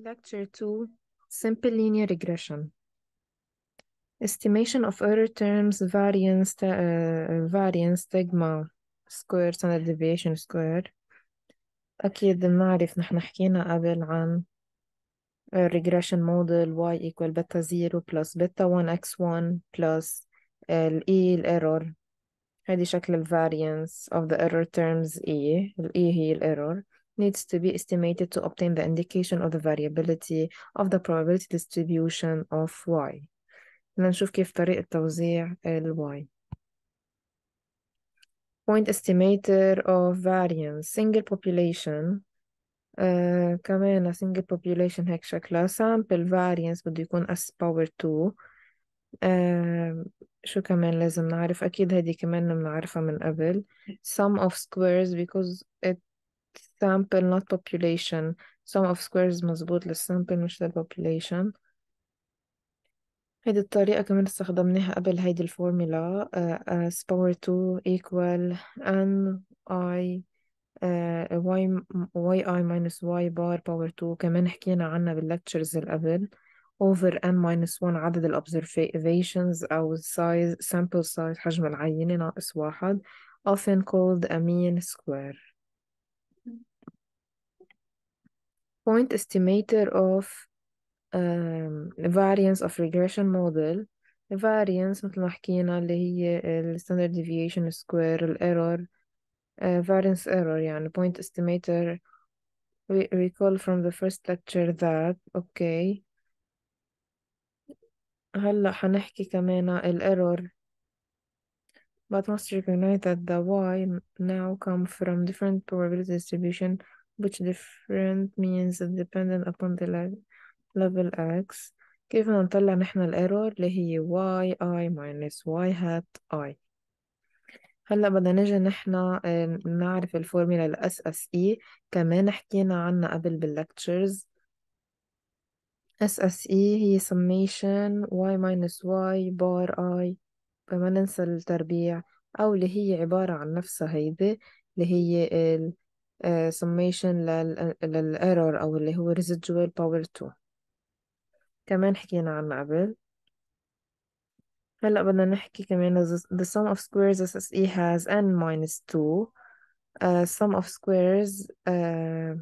Lecture 2 Simple Linear Regression Estimation of error terms, variance, uh, variance, sigma square, standard deviation square أكيد بنعرف نحن حكينا قبل عن regression model y equal beta 0 plus beta 1 x1 plus ال E ال error هذه شكل ال variance of the error terms E ال E هي ال error needs to be estimated to obtain the indication of the variability of the probability distribution of y لنشوف كيف طريقة توزيع ال y point estimator of variance single population آه uh, كمان single population هيك شكلها sample variance بده يكون as power 2 آه um, شو كمان لازم نعرف أكيد هذه كمان بنعرفها من قبل sum of squares because it sample not population sum of squares مظبوط للsample مش للpopulation هيدي الطريقة كمان استخدمناها قبل هيدي الفورميلا uh, as power 2 equal n i uh, y, y i minus y bar power 2 كمان حكينا عنها بالlectures اللي قبل over n minus 1 عدد ال observations أو size sample size حجم العينة ناقص واحد often called a mean square point estimator of um, variance of regression model variance مثل ما حكينا اللي هي ال standard deviation square ال error uh, variance error يعني point estimator we recall from the first lecture that okay هلا حنحكي كمان ال error but must recognize that the y now come from different probability distribution which different means dependent upon the level x كيف نطلع نحن الايرور اللي هي y i minus y hat i هلا بدنا نجي نحن نعرف الفورميلا الاس اس اي كمان حكينا عنها قبل باللكتشرز اس اس اي هي summation y minus y بار i فما ننسى التربيع او اللي هي عبارة عن نفسها هيدي اللي هي summation لل للerror أو اللي هو residual power 2 كمان حكينا عنه قبل هلأ بدنا نحكي كمان the sum of squares SSE has n minus 2 uh, sum of squares uh,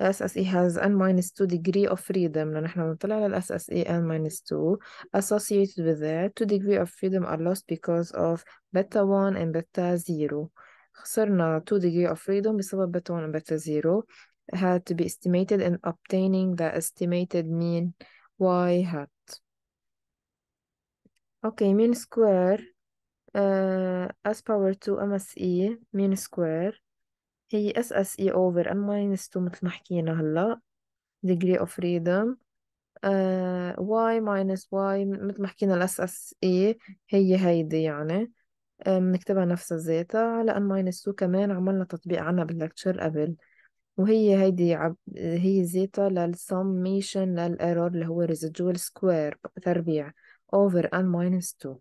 SSE has n minus 2 degree of freedom نحن بنطلع على SSE n minus 2 associated with that 2 degree of freedom are lost because of beta 1 and beta 0 خسرنا 2 degree of freedom بسبب بتا 1 وبتا had to be estimated in obtaining the estimated mean y hat okay mean square uh, s power 2 MSE mean square هي SSE over n minus 2 مثل ما حكينا هلا degree of freedom uh, y minus y مثل ما حكينا ال SSE هي هيدي يعني بنكتبها نفس الزيتا على ان ماينس 2 كمان عملنا تطبيق عنها باللكتشر قبل وهي هيدي عب... هي زيتا للسميشن للايرور اللي هو residual سكوير تربيع over n ماينس 2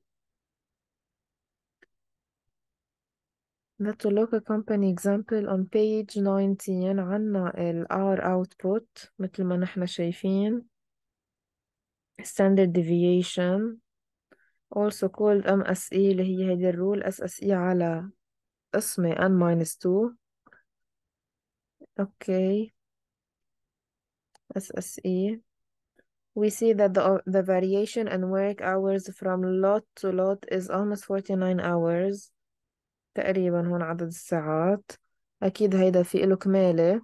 Let's look a company example on page 19 عنا ال R output مثل ما نحن شايفين standard deviation also called MSE اللي هي هيدي الرول SSE على قسمة N minus 2 okay SSE we see that the, the variation in work hours from lot to lot is almost 49 hours تقريبا هون عدد الساعات أكيد هيدا في إله كمالة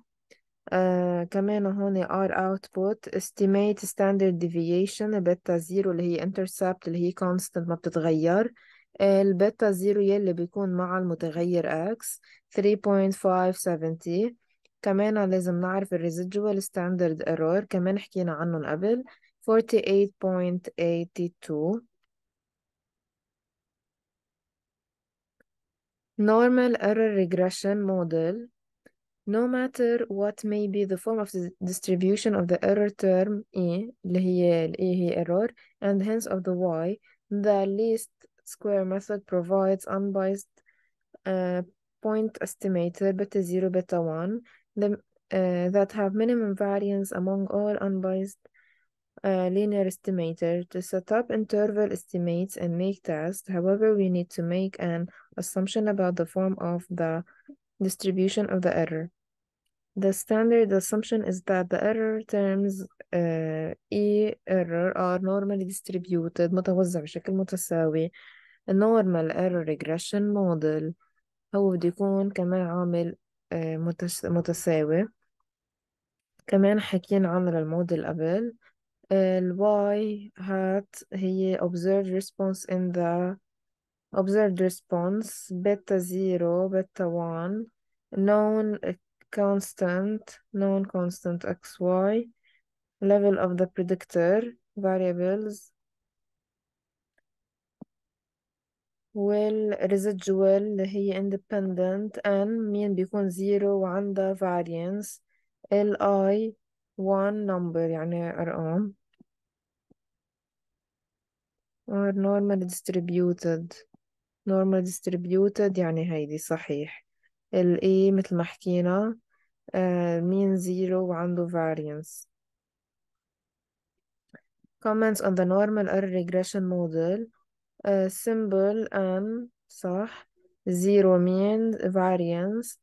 آه كمان هون R output estimate standard deviation beta 0 اللي هي intercept اللي هي constant ما بتتغير البيتا زيرو يلي بيكون مع المتغير x 3.570 كمان لازم نعرف ال residual standard error كمان حكينا عنهم قبل 48.82 normal error regression model no matter what may be the form of the distribution of the error term E اللي هي error and hence of the Y the least square method provides unbiased uh, point estimator beta 0 beta 1 the, uh, that have minimum variance among all unbiased uh, linear estimator to set up interval estimates and make tests. However, we need to make an assumption about the form of the distribution of the error. The standard assumption is that the error terms uh, E error are normally distributed متوزع بشكل متساوي normal error regression model هو بده يكون كمان عامل uh, متساوي كمان حكينا عن الموديل قبل ال Y hat هي observed response in the observed response beta 0 beta 1 known constant, non-constant xy, level of the predictor, variables, will residual هي independent n mean بيكون zero the variance li one number يعني أرقام or normal distributed normal distributed يعني هيدي صحيح A مثل ما حكينا آه، mean zero وعنده variance comments on the normal or regression model uh, simple and صح zero mean variance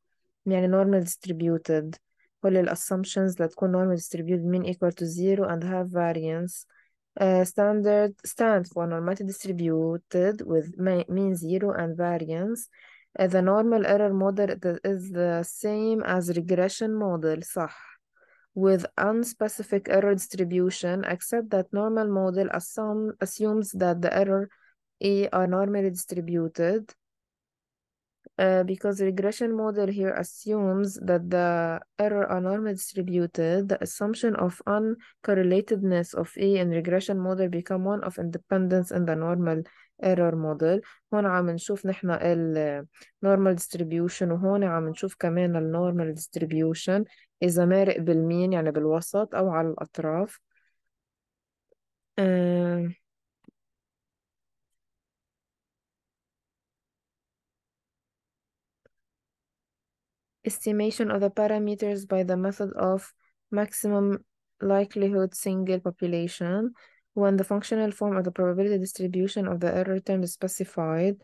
يعني normal distributed كل ال assumptions لتكون normal distributed mean equal to zero and have variance uh, standard stand for normality distributed with mean zero and variance The normal error model is the same as regression model صح with unspecific error distribution except that normal model assume, assumes that the error A are normally distributed uh, because regression model here assumes that the error are normally distributed, the assumption of uncorrelatedness of A in regression model become one of independence in the normal error model هون عم نشوف نحن ال normal distribution وهون عم نشوف كمان ال normal distribution إذا مارق بالمين يعني بالوسط أو على الأطراف uh, estimation of the parameters by the method of maximum likelihood single population when the functional form of the probability distribution of the error term is specified.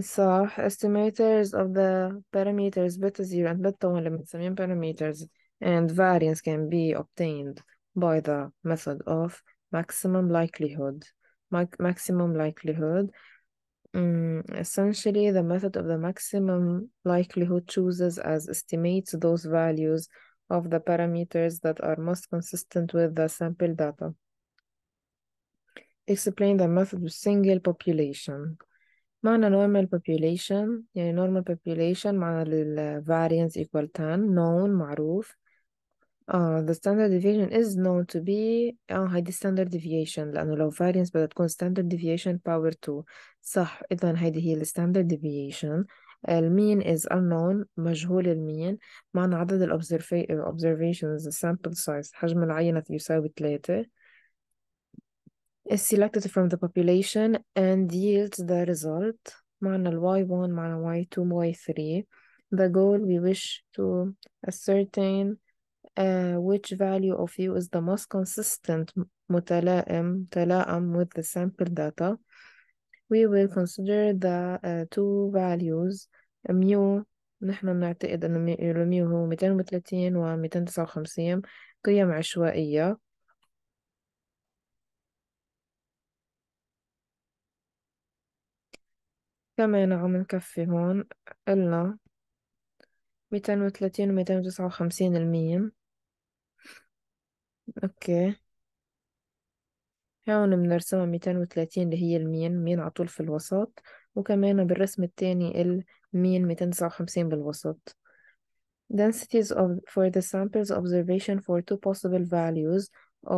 So estimators of the parameters beta 0 and beta 1 لمتسمين parameters and variance can be obtained by the method of maximum likelihood. Ma maximum likelihood Mm, essentially, the method of the maximum likelihood chooses as estimates those values of the parameters that are most consistent with the sample data. Explain the method of single population. معنى normal population يعني normal population uh, معنى ال variance equal 10 known معروف the standard deviation is known to be اه هيدي standard deviation لأنه لو variance بدها تكون standard deviation power 2 صح إذا هيدي هي standard deviation المين is unknown مجهول المين معنى عدد ال observations the sample size حجم العينة يساوي 3 is selected from the population and yields the result معنى ال y1 معنى y2 y3 the goal we wish to ascertain uh, which value of u is the most consistent متلائم تلائم with the sample data we will consider the uh, two values mu نحن نعتقد أن mu هو 230 و 259 قيم عشوائية كمان عم نكفي هون قلنا 230 و 259 الميم اوكي هون بنرسمها 230 اللي هي المين مين على طول في الوسط وكمان بالرسم الثاني المين 259 بالوسط densities of for the samples observation for two possible values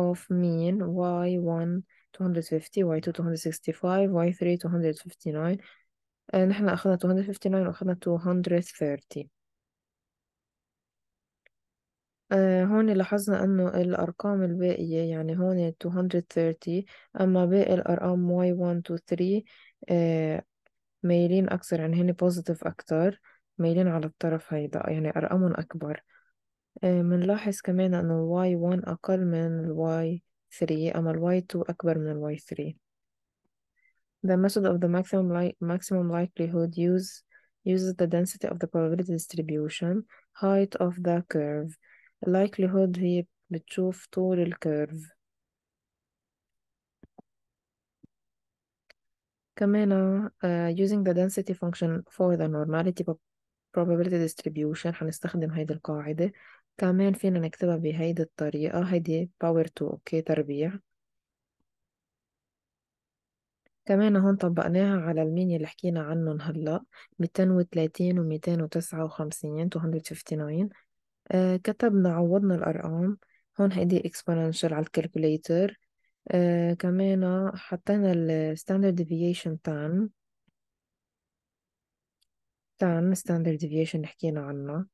of mean y1 250 y2 265 y3 259 نحن أخذنا 259 وأخذنا 230 آه، هون لاحظنا أنه الأرقام الباقية يعني هون 230 أما باقي الأرقام y1 to 3 آه، ميلين أكثر يعني هن positive أكثر ميلين على الطرف هيدا يعني أرقامهم أكبر بنلاحظ آه، كمان أنه y1 أقل من y3 أما y2 أكبر من y3 The method of the maximum, li maximum likelihood use uses the density of the probability distribution, height of the curve, likelihood هي بتشوف طول الكيرف كمان uh, using the density function for the normality probability distribution هنستخدم هيدي القاعدة كمان فينا نكتبها بهيدي الطريقة هيدي power 2 اوكي تربيع كمان هون طبقناها على المين اللي حكينا عنهم هلأ 230 و 259 259 آه، كتبنا عوضنا الأرقام هون هيدي exponential على الكالكوليتر آه كمان حطينا ال standard deviation tan tan standard deviation اللي حكينا عنه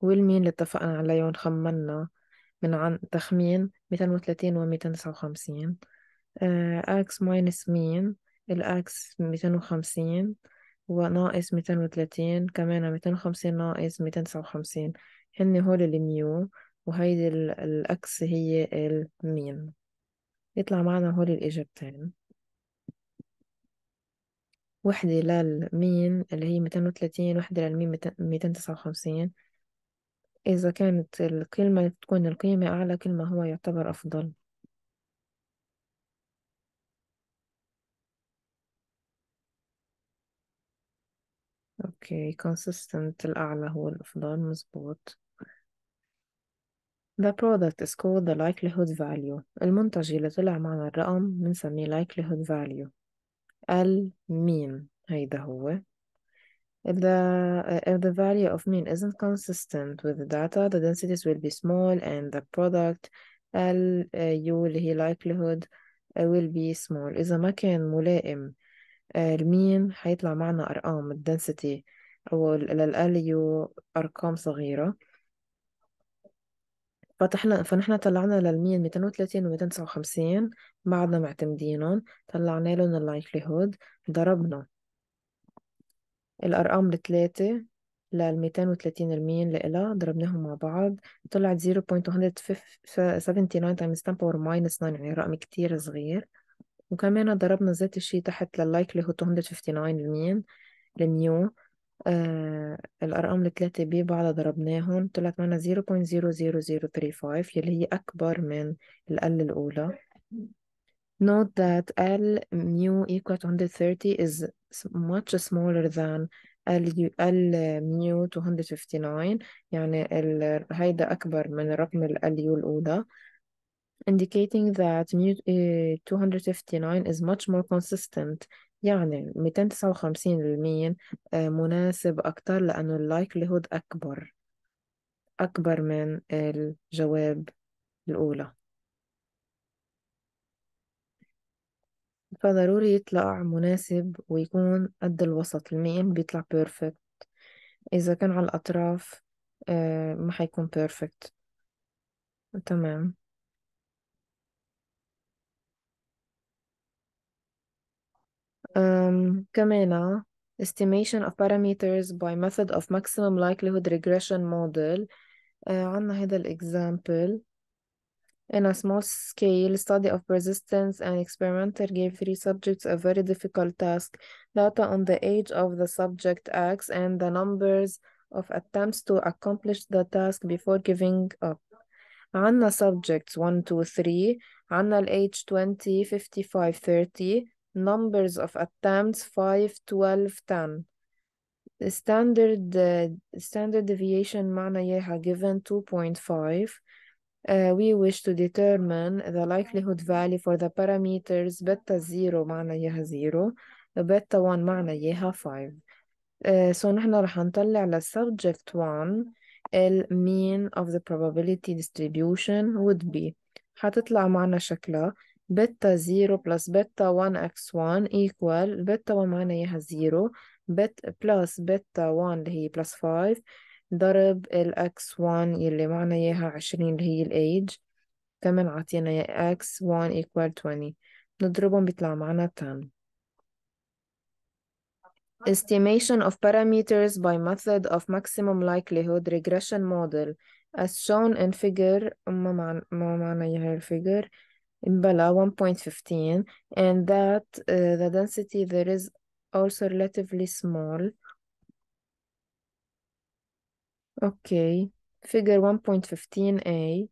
والمين اللي اتفقنا عليهم خمنا من عن تخمين 230 و تسعة آه x minus مين الأكس وخمسين وناقص ميتين وتلاتين كمان ميتين وخمسين ناقص ميتين تسعة وخمسين هن هول الميو وهيدي الأكس هي المين يطلع معنا هول الإجابتين وحدة للمين اللي هي ميتين وتلاتين وحدة للمين ميتين تسعة وخمسين إذا كانت الكلمة تكون القيمة أعلى كلمة هو يعتبر أفضل اوكي consistent الأعلى هو الأفضل مزبوط The product is called the likelihood value المنتج اللي طلع معنا الرقم بنسميه likelihood value ال المين هيدا هو The, if the value of mean isn't consistent with the data, the densities will be small and the product ال U اللي هي likelihood will be small. إذا ما كان ملائم آه، الميم حيطلع معنا أرقام الدنسيتي أو للأليو أرقام صغيرة فتحنا فنحن طلعنا للمين 230 و 259 بعدنا معتمدينهم طلعنا لهم اللايكليهود ضربنا الأرقام الثلاثة لل 230 المين لإلها ضربناهم مع بعض طلعت 0.179 times 10 power minus 9 يعني رقم كتير صغير وكمان ضربنا ذات الشيء تحت هو 259% لميو آه الأرقام الثلاثة بي على ضربناهم طلعت معنا 0.00035 يلي هي أكبر من الأل الأولى Note that L mu equal to 130 is much smaller than L, L mu 259 يعني ال... هيدا أكبر من رقم ال LU الأولى indicating that mu uh, eh, 259 is much more consistent يعني 259 للمين uh, مناسب أكتر لأنه likelihood أكبر أكبر من الجواب الأولى فضروري يطلع مناسب ويكون قد الوسط المين بيطلع perfect إذا كان على الأطراف uh, ما حيكون perfect تمام Um, كمان estimation of parameters by method of maximum likelihood regression model uh, عندنا هذا example in a small scale study of persistence an experimenter gave three subjects a very difficult task data on the age of the subject x and the numbers of attempts to accomplish the task before giving up عنا subjects 1, 2, 3 عنا ال age 20, 55, 30 numbers of attempts 5 12 10 standard the standard deviation معنى given 2.5 uh, we wish to determine the likelihood value for the parameters beta 0 معنى إياها 0 beta 1 معنى إياها 5 uh, so نحن رح نطلع subject 1 The mean of the probability distribution would be حتطلع معنا شكلها بيتا 0 بلس بيتا 1 اكس 1 ايكوال بيتا 1 معنا اياها 0 بت بلس بيتا 1 اللي هي بلس 5 ضرب الاكس 1 اللي معنا اياها 20 اللي هي الايج كمان عطينا يا اكس 1 ايكوال 20 نضربهم بيطلع معنا 10 Estimation of parameters by method of maximum likelihood regression model as shown in figure ما أمم، معنا ما معنا اياها الفيجر Mbala 1.15 and that uh, the density there is also relatively small. Okay, figure 1.15a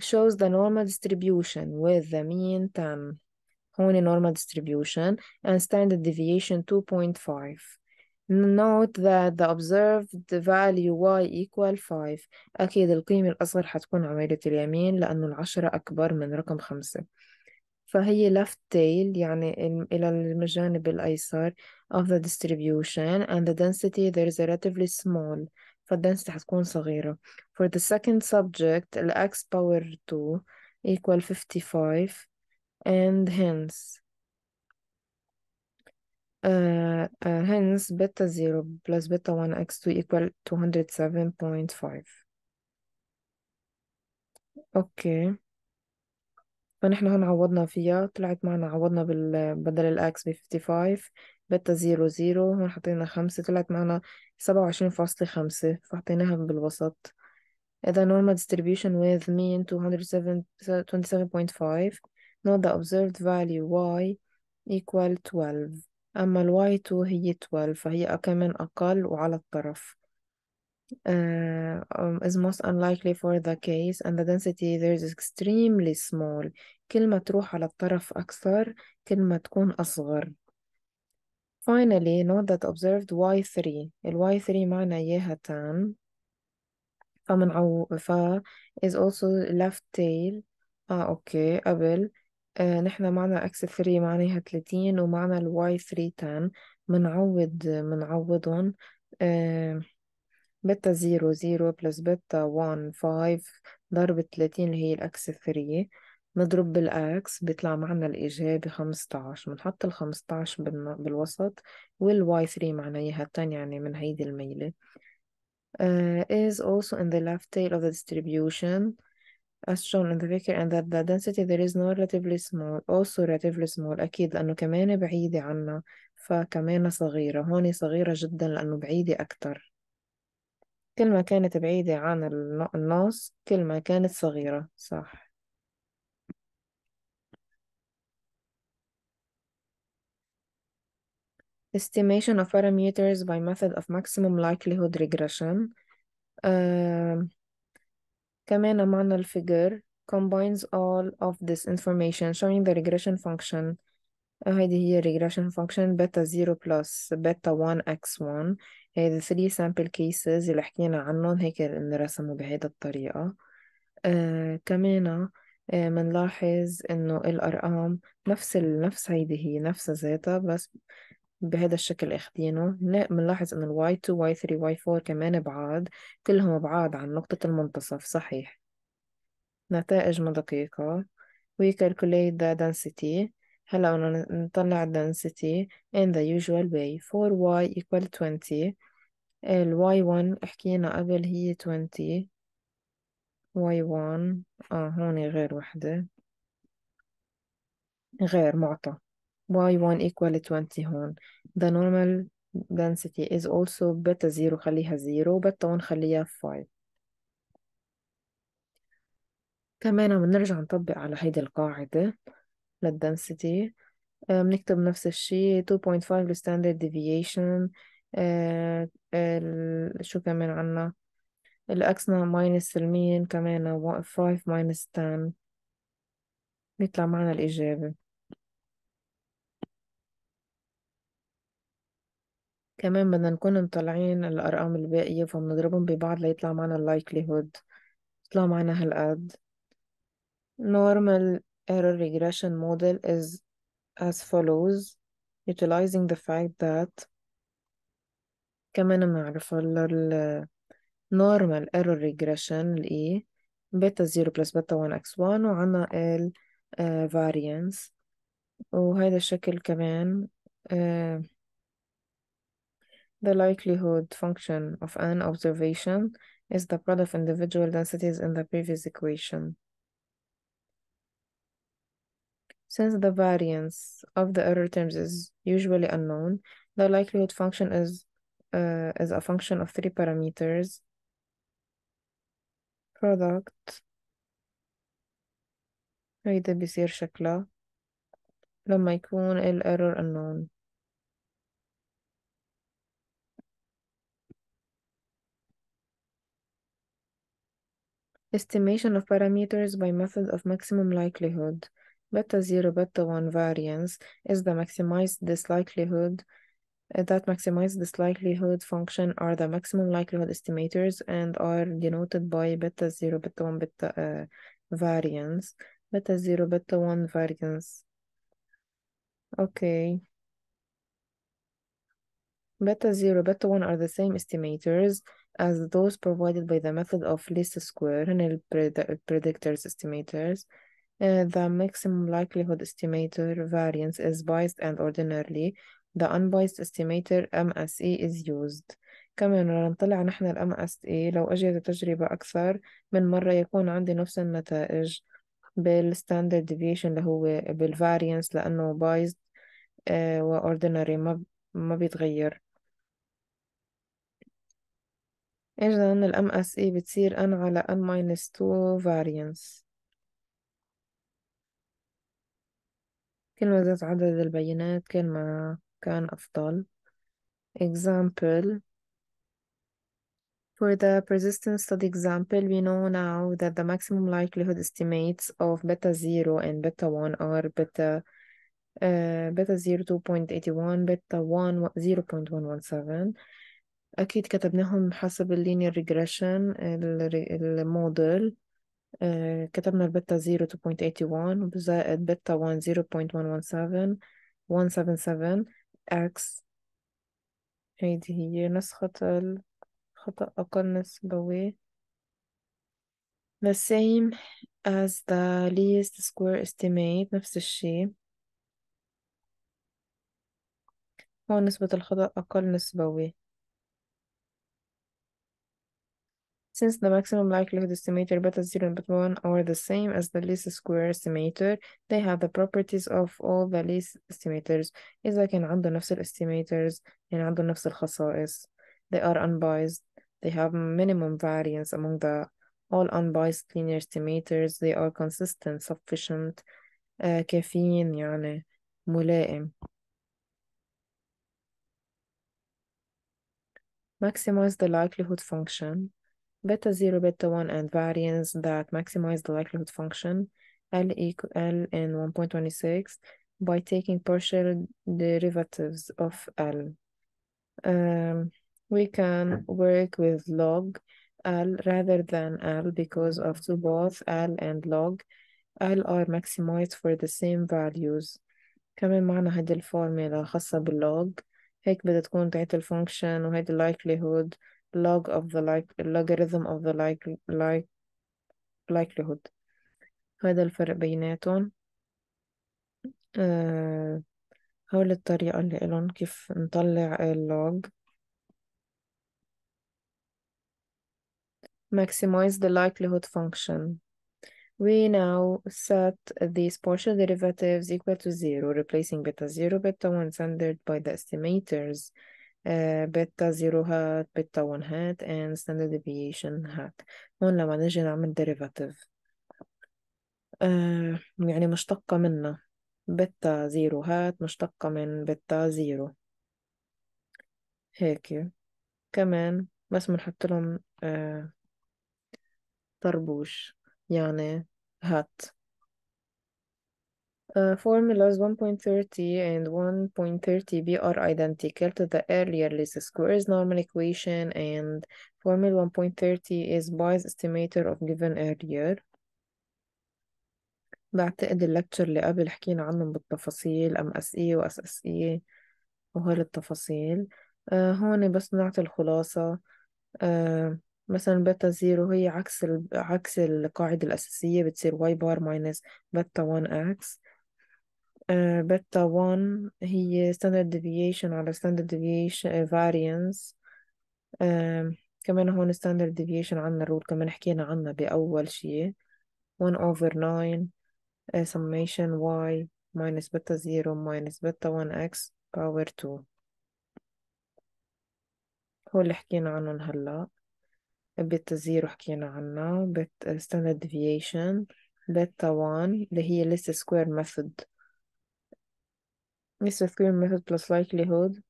shows the normal distribution with the mean time, only normal distribution, and standard deviation 2.5. Note that the observed value y equal 5 أكيد القيمة الأصغر حتكون عميلة اليمين لأنه العشرة أكبر من رقم خمسة فهي left tail يعني إلى الجانب الأيسر of the distribution and the density there is a relatively small فالدنسity حتكون صغيرة for the second subject ال x power 2 equal 55 and hence Uh, hence, beta 0 plus beta 1x2 equal 207.5 اوكي فنحن هون عوضنا فيها طلعت معنا عوضنا بالبدل بدل الاكس ب 55 بيتا 0 0 هون حطينا 5 طلعت معنا 27.5 فحطيناها بالوسط إذا normal distribution with mean 207.5 note the observed value y equal 12 أما الواي 2 هي 12 فهي كمان أقل وعلى الطرف uh, is most unlikely for the case and the density there is extremely small كل ما تروح على الطرف أكثر كل ما تكون أصغر Finally, note that observed Y3 ال Y3 معنا إياها tan عو... ف is also left tail آه أوكي قبل آه، نحن معنا اكس 3 معناها 30 ومعنا الواي 3 10 منعوض منعوضهم آه، 0 0 بلس بيتا 1 5 ضرب 30 اللي هي الاكس 3 نضرب بالاكس بيطلع معنا الإجابة 15 بنحط ال 15 بالوسط والواي 3 معناها 10 يعني من هيدي الميلة uh, is also in the left tail of the distribution as shown in the figure and that the density there is no relatively small also relatively small أكيد لأنه كمان بعيدة عنا فكمان صغيرة هون صغيرة جدا لأنه بعيدة أكتر كل ما كانت بعيدة عن النص كل ما كانت صغيرة صح Estimation of parameters by method of maximum likelihood regression uh, كمان معنا الفيجر combines all of this information showing the regression function هيدي آه، هي regression function beta 0 plus beta 1 x 1 هيدي 3 sample cases اللي حكينا عنهم هيك رسموا بهيدا الطريقة آه كمان آه، منلاحظ آه انه الارقام نفس ال... نفس هيدي هي نفسها ذاتها بس بهذا الشكل اخدينه بنلاحظ انه y2 y3 y4 كمان بعاد كلهم بعاد عن نقطة المنتصف صحيح نتائجنا دقيقة we calculate the density هلا بدنا نطلع density in the usual way 4y equal 20 ال y1 حكينا قبل هي 20 y1 اه هون غير وحدة غير معطى y1 equal 20 هون the normal density is also beta 0 خليها 0 beta 1 خليها 5 كمان بنرجع نطبق على هيدي القاعدة للدنسيتي آه، بنكتب نفس الشيء 2.5 للستاندرد deviation آه، شو كمان عنا الأكسنة ماينس المين كمان 5 ماينس 10 بيطلع معنا الإجابة كمان بدنا نكون مطلعين الأرقام الباقية فبنضربهم ببعض ليطلع معنا ال likelihood يطلع معنا هالقد normal error regression model is as follows utilizing the fact that كمان بنعرفها ال normal error regression ال E beta 0 plus beta 1 x 1 وعنا ال uh, variance وهذا الشكل كمان uh, The likelihood function of an observation is the product of individual densities in the previous equation. Since the variance of the error terms is usually unknown, the likelihood function is, uh, is a function of three parameters, product, لما يكون ال error unknown. Estimation of parameters by method of maximum likelihood. Beta 0, beta 1 variance is the maximized this likelihood uh, that maximize this likelihood function are the maximum likelihood estimators and are denoted by beta 0, beta 1, beta uh, variance. Beta 0, beta 1 variance. Okay. Beta 0, beta 1 are the same estimators. as those provided by the method of least square and predictors estimators. Uh, the maximum likelihood estimator variance is biased and ordinarily the unbiased estimator MSE is used. كمان رح نطلع نحن الام MSE لو أجيت تجربة اكثر من مرة يكون عندي نفس النتائج بالستاندرد ديفيشن اللي هو بالفارينس لانه بايزد و ordinary ما ما بيتغير إذا الـ اس بتصير n على n minus 2 variance كل ما زاد عدد البيانات كل ما كان أفضل example For the persistence study example, we know now that the maximum likelihood estimates of beta 0 and beta 1 are beta uh, beta 0 2.81, beta 1 0.117, أكيد كتبناهم حسب اللينير ريجريشن الموديل كتبنا البتا 0 2.81 زائد بتا 1 0.117 177 x هيدي هي نسخة الخطأ أقل نسبوي the same as the least square estimate نفس الشي هون نسبة الخطأ أقل نسبوي Since the maximum likelihood estimator beta 0 and beta 1 are the same as the least square estimator, they have the properties of all the least estimators. إذا like عنده نفس estimators يعني عنده نفس الخصائص. They are unbiased. They have minimum variance among the all unbiased linear estimators. They are consistent, sufficient, كافيين يعني ملائم. Maximize the likelihood function beta 0, beta 1, and variance that maximize the likelihood function L, equal, L in 1.26 by taking partial derivatives of L. Um, we can work with log L rather than L because of two both L and log L are maximized for the same values كمان معنا هيدي الفورميلا خاصة باللوج هيك بدها تكون بتاعت الفانكشن وهيدي likelihood log of the like logarithm of the like like likelihood هذا الفرق بيناتهم أه هول الطريقة اللي إلهم كيف نطلع اللوج maximize the likelihood function we now set these partial derivatives equal to zero replacing beta zero beta one standard by the estimators آه، بيتا زيرو هات بيتا ون هات and standard deviation هات هون لما نجي نعمل derivative آه، يعني مشتقة منا بيتا زيرو هات مشتقة من بيتا زيرو هيك كمان بس بنحط لهم آه، طربوش يعني هات Uh, formulas 1.30 and 1.30b are identical to the earlier least squares normal equation and formula 1.30 is Bayes estimator of given area بعتقد اللكتشر اللي قبل حكينا عنهم بالتفاصيل ام اس اي واس اس اي وهول التفاصيل uh, هون بس نعطي الخلاصة uh, مثلا بيتا زيرو هي عكس عكس القاعدة الأساسية بتصير y بار minus بيتا 1 x بيتا 1 هي standard deviation على standard deviation variance كمان هون standard deviation عنا الرول كمان حكينا عنها بأول شي 1 over 9 uh, summation y minus beta 0 minus beta 1x power 2 هو اللي حكينا عنهم هلا بيتا 0 حكينا عنها بيت standard deviation بيتا 1 اللي هي least square method It's the screen method plus likelihood.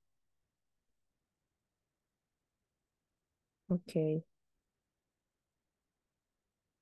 Okay.